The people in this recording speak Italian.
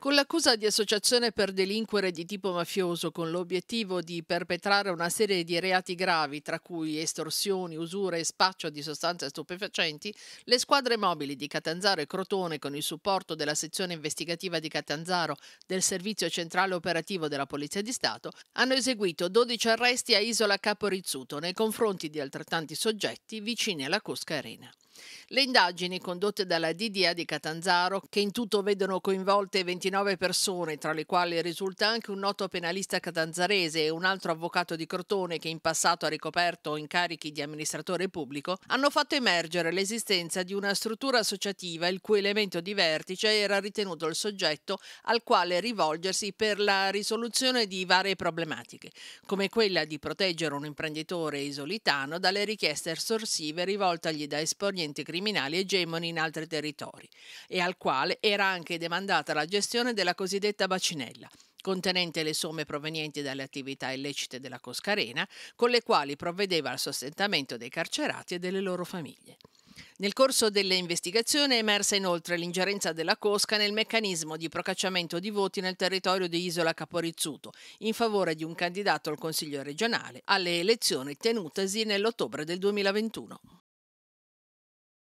Con l'accusa di associazione per delinquere di tipo mafioso con l'obiettivo di perpetrare una serie di reati gravi, tra cui estorsioni, usura e spaccio di sostanze stupefacenti, le squadre mobili di Catanzaro e Crotone, con il supporto della sezione investigativa di Catanzaro del Servizio Centrale Operativo della Polizia di Stato, hanno eseguito 12 arresti a Isola Capo Rizzuto nei confronti di altrettanti soggetti vicini alla Cosca Arena. Le indagini condotte dalla DDA di Catanzaro, che in tutto vedono coinvolte 29 persone, tra le quali risulta anche un noto penalista catanzarese e un altro avvocato di Crotone che in passato ha ricoperto incarichi di amministratore pubblico, hanno fatto emergere l'esistenza di una struttura associativa il cui elemento di vertice era ritenuto il soggetto al quale rivolgersi per la risoluzione di varie problematiche, come quella di proteggere un imprenditore isolitano dalle richieste estorsive rivoltagli da esponenti enti criminali egemoni in altri territori e al quale era anche demandata la gestione della cosiddetta bacinella contenente le somme provenienti dalle attività illecite della Coscarena, con le quali provvedeva al sostentamento dei carcerati e delle loro famiglie. Nel corso delle investigazioni è emersa inoltre l'ingerenza della Cosca nel meccanismo di procacciamento di voti nel territorio di Isola Caporizzuto in favore di un candidato al Consiglio regionale alle elezioni tenutesi nell'ottobre del 2021.